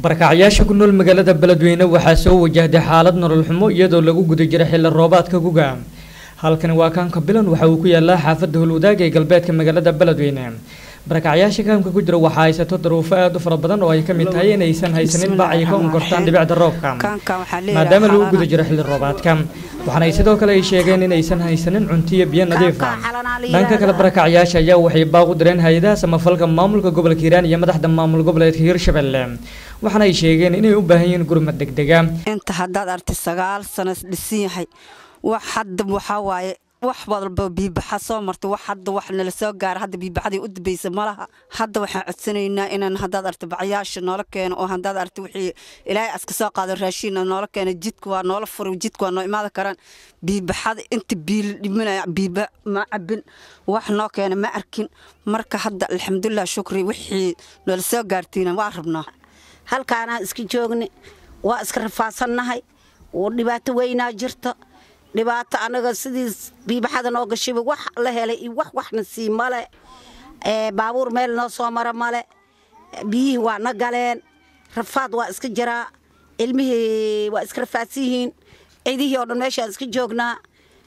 barakacyaasha ku nool magaalada beledweyne waxaa soo wajahday xaalad nolol xumo iyadoo lagu guda jira xilli roobaadka guga halkani waa kaanka bilan waxa uu ku yaalaa xaafadda howlwadaag ee galbeedka magaalada beledweyne barakacyaasha kaamka ku jira waxaa haysato daruufo aad u fara badan oo ay ka mid tahay inaysan haysanin bac ay ka hungortaan dhibicda roobka maadaama lagu guda jiro xilli roobaadka waxaana ay sidoo kale ay sheegeen inaysan haysanin cuntiyo biyo nadiifa ah dhanka kale barakacyaasha ayaa waxay baaq u direen hay-adaha samafalka maamulka gobolka hiiraan iyo madaxda maamul goboleedka hirshabelle waxaana ay sheegeen inay u baahan yihiin gurmad degdega inta haddaad arti sagaal sano dhisin yahay wax hadda waxaa waaye wax walba biibaxa soo marta wax hadda wax nala soo gaara hadda biibaxadii u dambaysa malaha hadda waxaan codsanaynaa inaan haddaad arta bacyaasha noola keeno oo haddaad arta wixii ilaahay aska soo qaado raashiina noola keeno jidka waa noola furo jidka waa noo imaada karaan biibaxada inta biil dhiminaya biiba ma cabin wax noo keena ma arkin marka hadda alxamdulilah shukri wixii noola soo gaartiina waa rabnaa halkaanaan iska joogni waa iska rafaasannahay dhibaato weynaa jirto dhibaato anaga sidii biibaxada noo gashayba wax la helay iyo wax wax nasii male eh, baabuur meel noo soo mara male biyihii waa na galeen rafaad waa iska jiraa ilmihii waa iska rafaadsan yihiin ciidihii oo dhan meeshaan iska joognaa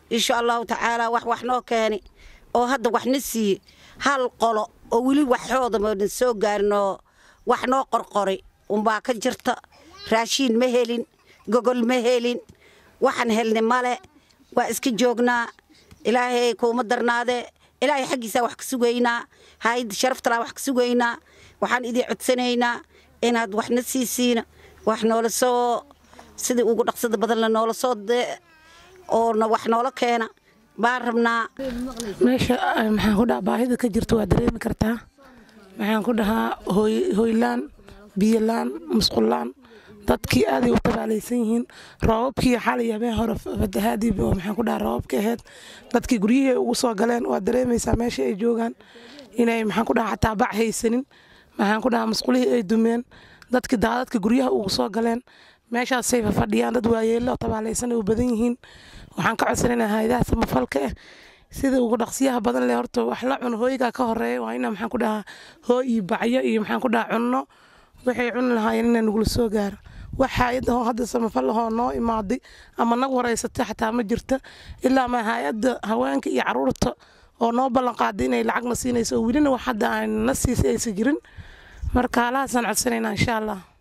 insha allahu tacaalaa wax wax noo keeni oo hadda waxna na siiye hal qolo oo weli waxoodamoodan soo gaarin wax noo qorqori unbaa ka jirta raashiin ma helin gogol ma helin waxaan helni male waa iska joognaa ilaahay kuuma darnaade ilaahay xaggiisaa wax ka sugaynaa haayadda sharaftalaa wax ka sugaynaa waxaan idii codsanaynaa inaad wax waxna siisiina wax noola soo sidii ugu dhaqsada badanla noola soo oona wax noola keena baan rabnaa meesha maxaan ku dhahaa baahida ka jirta waa dareemi kartaa maxaan ku dhahaa hooylaan biyolaan musqullaan dadkii aaday u tabaalaysan yihiin roobabkii xalay habeen hore fatahaadii maxaan ku dhaha roobab ahayd dadkii guryihii ugu soo galeen waad dareemaysaa meeshii ay joogaan inay maxaan ku dhaha xataa bac haysanin maxaan ku dhaha masqulihii ay dumeen dadkii daadadka guryaha ugu soo galeen meeshaasay fadhiyaan dad waayeelo tabaalaysan ay u badan yihiin waxaan ka codsanaynaa hay-adaha samafalka ah sida ugu dhaqsiyaha badan leh horta wax la cuno hooygaa ka horeeya waa inaa maxaan ku dhahaa hooy iyo bacyo iyo maxaan ku dhahaa cunno waxay cuni lahaayeen inaa nagula soo gaaro waxaa iyadahoo hadda samafallahoo noo imaaday ama nag waraysatay xataa ma jirta ilaa ma hay-adda haweenka iyo caruurta oo noo ballanqaaday inay lacagna siinayso oo welina wax hadda na siisa aysa jirin marka halahaasaan codsanaynaa insha allah